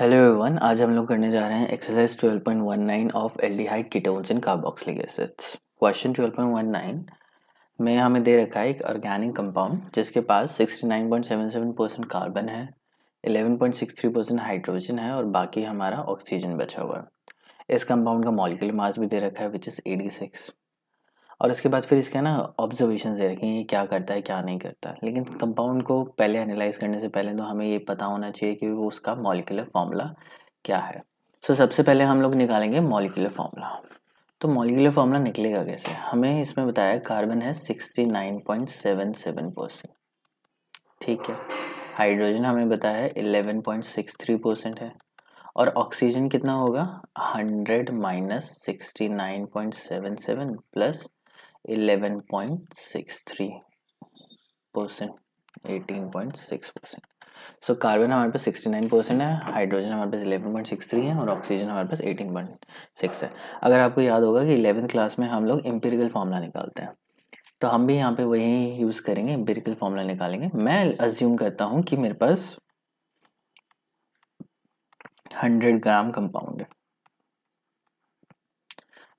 hello everyone आज हम लोग करने जा रहे हैं exercise 12.19 of aldehyde ketones in carboxylic acids question 12.19 में हमें दे रखा है एक ऑर्गेनिक कंपाउंड जिसके पास 69.77 परसेंट कार्बन है 11.63 परसेंट हाइड्रोजन है और बाकी हमारा ऑक्सीजन बचा हुआ है इस कंपाउंड का मॉलिकुलर मास भी दे रखा है विच इज़ एटी सिक्स और इसके बाद फिर इसके ना ऑब्जर्वेशन दे रखें ये क्या करता है क्या नहीं करता लेकिन कंपाउंड को पहले एनालाइज करने से पहले तो हमें ये पता होना चाहिए कि वो उसका मॉलिकुलर फार्मूला क्या है सो so, सबसे पहले हम लोग निकालेंगे मॉलिकुलर फार्मूला तो मॉलिकुलर फार्मूला निकलेगा कैसे हमें इसमें बताया कार्बन है sixty nine point seven seven percent ठीक है हाइड्रोजन हमें बताया eleven point six three percent है और ऑक्सीजन कितना होगा hundred minus sixty nine point seven seven plus 11.63 percent 18.6 percent so carbon हमारे पास 69 परसेंट है हाइड्रोजन हमारे पास 11.63 है और ऑक्सीजन हमारे पास 18.6 है अगर आपको याद होगा कि इलेवेंथ क्लास में हम लोग एम्पेरिकल फॉर्मला निकालते हैं तो हम भी यहाँ पे वही यूज़ करेंगे एम्पेरिकल फार्मूला निकालेंगे मैं अज्यूम करता हूँ कि मेरे पास हंड्रेड ग्राम कंपाउंड है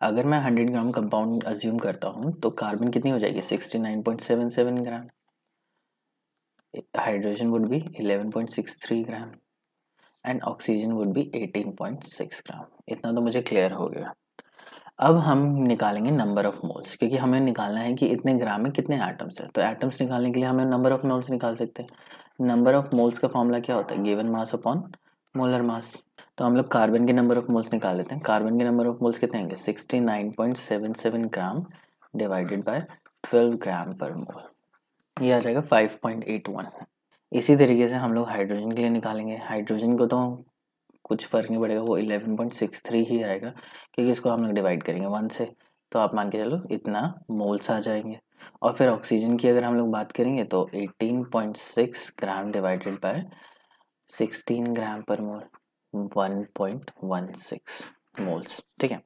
अगर मैं हंड्रेड ग्राम कंपाउंड अज्यूम करता हूँ तो कार्बन कितनी हो जाएगी sixty nine point seven seven gram hydrogen would be eleven point six three gram and oxygen would be eighteen point six gram इतना तो मुझे क्लियर हो गया अब हम निकालेंगे नंबर ऑफ मोल्स क्योंकि हमें निकालना है कि इतने ग्राम में कितने एटम्स हैं तो एटम्स निकालने के लिए हमें नंबर ऑफ मोल्स निकाल सकते हैं नंबर ऑफ मोल्स का फॉर्मूला क्या होता है given mass upon molar mass तो हम लोग कार्बन के नंबर ऑफ मोल्स निकाल लेते हैं कार्बन के नंबर ऑफ मोल्स कितने होंगे sixty nine point seven seven gram divided by twelve gram per mole ये आ जाएगा फाइव पॉइंट एट वन इसी तरीके से हम लोग हाइड्रोजन के लिए निकालेंगे हाइड्रोजन को तो कुछ फ़र्क नहीं पड़ेगा वो इलेवन पॉइंट सिक्स थ्री ही आएगा क्योंकि इसको हम लोग डिवाइड करेंगे वन से तो आप मान के चलो इतना मोल्स आ जाएंगे और फिर ऑक्सीजन की अगर हम लोग बात करेंगे तो 18.6 gram divided by sixteen gram per mole one one point six moles ठीक है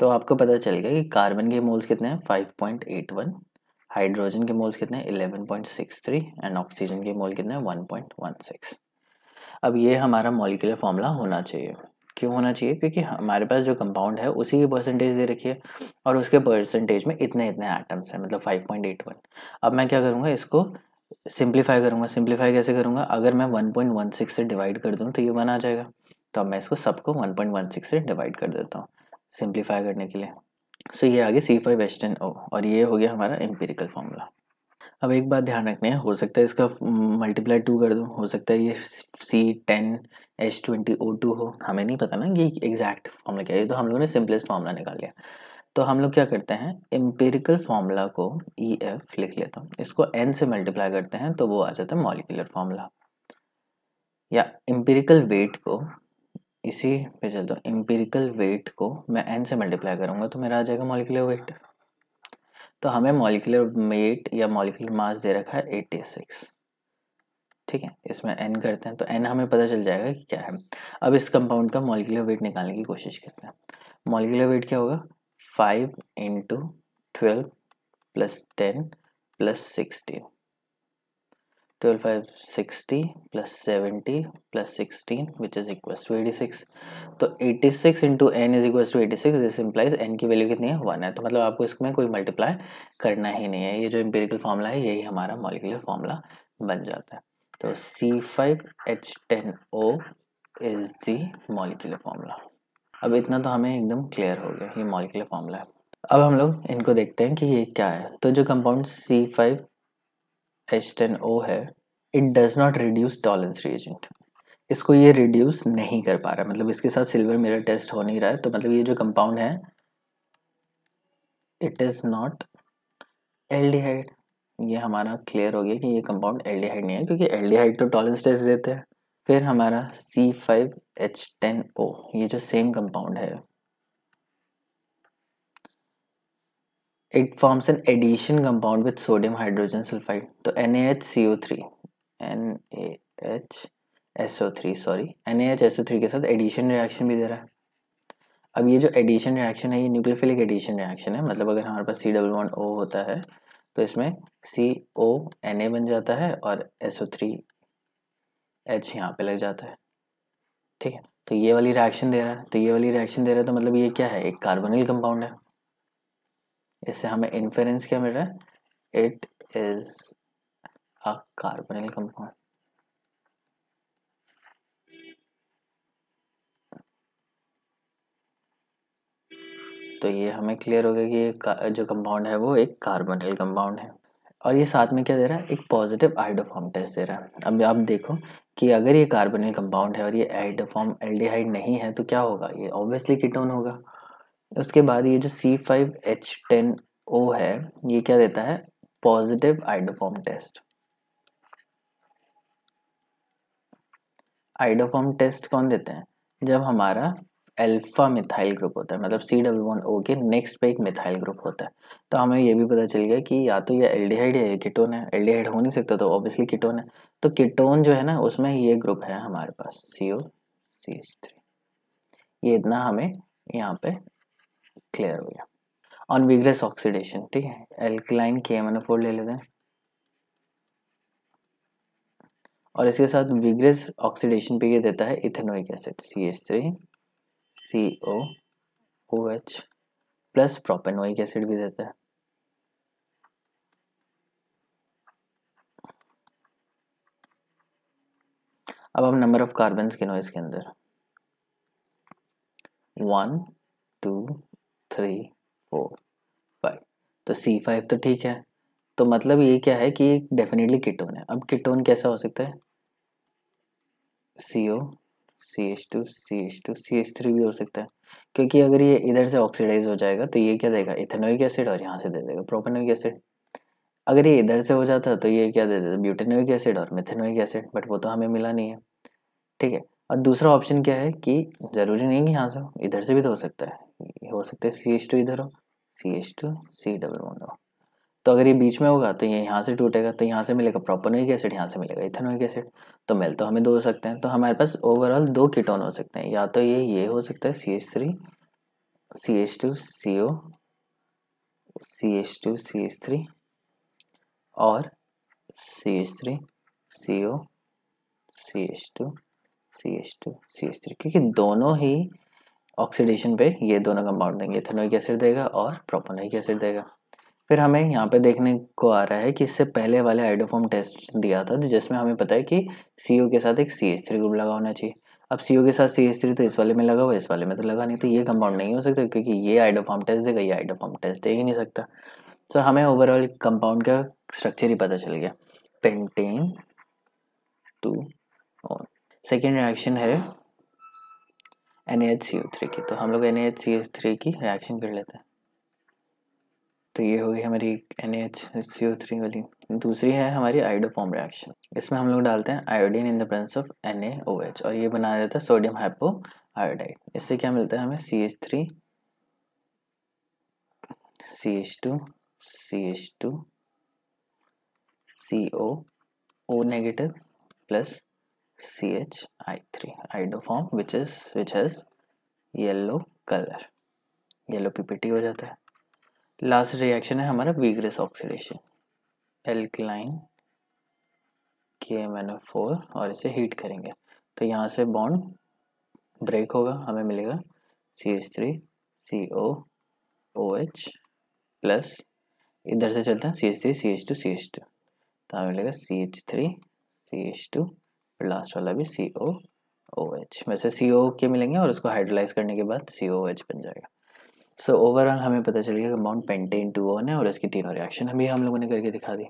तो आपको पता चलेगा कि कार्बन के मोल्स कितने हैं five point eight one hydrogen के मोल्स कितने हैं थ्री एंड ऑक्सीजन के मोल कितने हैं सिक्स अब ये हमारा मॉलिकुलर फॉर्मूला होना चाहिए क्यों होना चाहिए क्योंकि हमारे पास जो कंपाउंड है उसी की परसेंटेज दे रखी है और उसके परसेंटेज में इतने इतने एटम्स हैं मतलब फाइव पॉइंट एट वन अब मैं क्या करूँगा इसको सिंप्लीफाई करूँगा सिंप्लीफाई कैसे करूँगा अगर मैं वन वन पॉइंट सिक्स से डिवाइड कर दूँ तो ये वन आ जाएगा तो अब मैं इसको सबको वन वन पॉइंट सिक्स से डिवाइड कर देता हूँ सिंप्लीफाई करने के लिए सो so, ये आगे C five H ten O और ये हो गया हमारा एम्पेरिकल फॉर्मूला अब एक बात ध्यान रखना है हो सकता है इसका मल्टीप्लाई टू कर दूँ हो सकता है ये C ten H twenty O two हो हमें नहीं पता ना कि एग्जैक्ट फॉर्मूला क्या है तो हम लोगों ने सिंपलेस्ट फॉर्मूला निकाल लिया तो हम लोग क्या करते हैं एम्पेरिकल फॉर्मूला को ई e एफ लिख लेता हूँ इसको एन से मल्टीप्लाई करते हैं तो वो आ जाता है मॉलिकुलर फॉर्मूला या एम्पेरिकल वेट को इसी पे चलता हूँ एम्पेरिकल वेट को मैं एन से मल्टीप्लाई करूँगा तो मेरा आ जाएगा मॉलिकुलर वेट तो हमें मॉलिकुलर वेट या मॉलिकुलर मास दे रखा है एट्टी सिक्स ठीक है इसमें एन करते हैं तो एन हमें पता चल जाएगा कि क्या है अब इस कंपाउंड का मॉलिकुलर वेट निकालने की कोशिश करते हैं मॉलिकुलर वेट क्या होगा five into twelve plus ten plus sixteen twelve five sixty plus seventy plus sixteen which is equal to eighty six तो eighty six into N is equal to eighty six this implies N की value कितनी है one है तो मतलब आपको इसमें कोई मल्टीप्लाई करना ही नहीं है ये जो इम्पेरिकल फॉर्मूला है यही हमारा मॉलिकुलर फॉर्मूला बन जाता है तो C five H ten O is the molecular formula अब इतना तो हमें एकदम क्लियर हो गया ये मॉलिकुलर फॉर्मूला है अब हम लोग इनको देखते हैं कि ये क्या है तो जो compound C five H ten O है it does not reduce Tollens reagent इसको ये रिड्यूस नहीं कर पा रहा है मतलब इसके साथ सिल्वर मिरर टेस्ट हो नहीं रहा है तो मतलब ये जो कंपाउंड है इट इज़ नॉट एल्डिहाइड ये हमारा क्लियर हो गया कि ये कंपाउंड एल्डिहाइड नहीं है क्योंकि एल्डिहाइड तो टॉलेंस टेस्ट देते हैं फिर हमारा C five H ten O ये जो सेम कंपाउंड है it forms an addition compound with sodium hydrogen sulphide तो N A H C O three N A H S O three sorry N A H S O three के साथ addition reaction भी दे रहा है अब ये जो एडिशन रिएक्शन है ये न्यूक्लियोफिलिक एडिशन रिएक्शन है मतलब अगर हमारे पास सी डबल वन ओ होता है तो इसमें सी ओ एन ए बन जाता है और एस ओ थ्री एच यहाँ पे लग जाता है ठीक है तो ये वाली रिएक्शन दे रहा है तो ये वाली रिएक्शन दे रहा है तो मतलब ये क्या है एक कार्बोनिल कंपाउंड है इससे हमें इन्फेरेंस क्या मिल रहा है it is a carbonyl compound तो ये हमें क्लियर हो गया कि ये जो कंपाउंड है वो एक कार्बोनिल कंपाउंड है और ये साथ में क्या दे रहा है एक पॉजिटिव आइडोफॉर्म टेस्ट दे रहा है अब आप देखो कि अगर ये कार्बोनिल कंपाउंड है और ये आइडोफॉर्म एल नहीं है तो क्या होगा ये ऑब्वियसली कीटोन होगा उसके बाद ये जो C five H ten O है ये क्या देता है positive iodoform test iodoform test कौन देते हैं जब हमारा अल्फा मिथाइल ग्रुप होता है मतलब सी डबल वन ओ के नेक्स्ट पे एक मिथाइल ग्रुप होता है तो हमें ये भी पता चल गया कि या तो ये एल्डिहाइड है या कीटोन है एल्डिहाइड हो नहीं सकता तो ऑब्वियसली किटोन है तो किटोन जो है ना उसमें ये ग्रुप है हमारे पास सी ओ सी एच थ्री ये इतना हमें यहाँ पे क्लियर हो गया ऑन विग्रेस ऑक्सीडेशन ठीक है alkaline K M N four ले लेते हैं और इसके साथ विग्रेस ऑक्सीडेशन पे ये देता है ethanoic acid C H three C O O H plus propanoic acid भी देता है अब हम नंबर ऑफ कार्बन गिनो इसके अंदर one two three four five तो सी फाइव तो ठीक है तो मतलब ये क्या है कि डेफिनेटली कीटोन है अब किटोन कैसा हो सकता है C O C H two C H two C H three भी हो सकता है क्योंकि अगर ये इधर से ऑक्सीडाइज हो जाएगा तो ये क्या देगा इथेनोइक एसिड और यहाँ से दे देगा प्रोपेनोइक एसिड अगर ये इधर से हो जाता तो ये क्या दे देता ब्यूटेनोइक एसिड और मिथेनोइक एसिड बट वो तो हमें मिला नहीं है ठीक है और दूसरा ऑप्शन क्या है कि ज़रूरी नहीं कि यहाँ से इधर से भी तो हो सकता है हो सकता है सी एच टू इधर हो C H two C double one हो तो अगर ये बीच में होगा तो ये यहाँ से टूटेगा तो यहाँ से मिलेगा प्रोपोनोइक एसिड यहाँ से मिलेगा इथेनोइक एसिड तो मिल तो हमें दो हो सकते हैं तो हमारे पास ओवरऑल दो कीटोन हो सकते हैं या तो ये ये हो सकता है C H three C H two C O C H two C H three और C H three C O C H two C H two C H three क्योंकि दोनों ही ऑक्सीडेशन पे ये दोनों कंपाउंड देंगे इथेनोइक एसिड देगा और propanoic acid देगा फिर हमें यहाँ पे देखने को आ रहा है कि इससे पहले वाले आइडोफॉर्म टेस्ट दिया था जिसमें हमें पता है कि सी के साथ एक सी एच थ्री ग्रुप लगा होना चाहिए अब सी के साथ सी एच थ्री तो इस वाले में लगा हुआ इस वाले में तो लगा नहीं तो ये कंपाउंड नहीं हो सकता क्योंकि ये आइडोफॉर्म टेस्ट देगा ये आइडोफॉर्म टेस्ट दे ही नहीं सकता सो हमें ओवरऑल कंपाउंड का स्ट्रक्चर ही पता चल गया पेंटेन टू और सेकेंड रिएक्शन है N H C O three की तो हम लोग N H C H three की रिएक्शन कर लेते हैं तो ये होगी हमारी N H C O three वाली दूसरी है हमारी फॉर्म रिएक्शन इसमें हम लोग डालते हैं iodine in the presence of N A O H और ये बनाया जाता है सोडियम हाइपो आयोडाइड इससे क्या मिलता है हमें C H three C H two C H two C O O negative plus C H I three form which is which has yellow colour yellow PPT हो जाता है लास्ट रिएक्शन है हमारा vigorous oxidation alkaline K M N F four और इसे heat करेंगे तो यहाँ से बॉन्ड ब्रेक होगा हमें मिलेगा C H three C O O H plus इधर से चलता है C H three C H two C H two तो हमें मिलेगा C H three C H two last वाला भी सी ओ ओ एच वैसे सी ओ के मिलेंगे और उसको हाइड्रोलाइज करने के बाद सी ओ एच बन जाएगा सो so, ओवरऑल हमें पता चल गया कि माउंट पेंटेन टू ऑन है और इसकी तीनों रिएक्शन हमें हम लोगों ने करके दिखा दी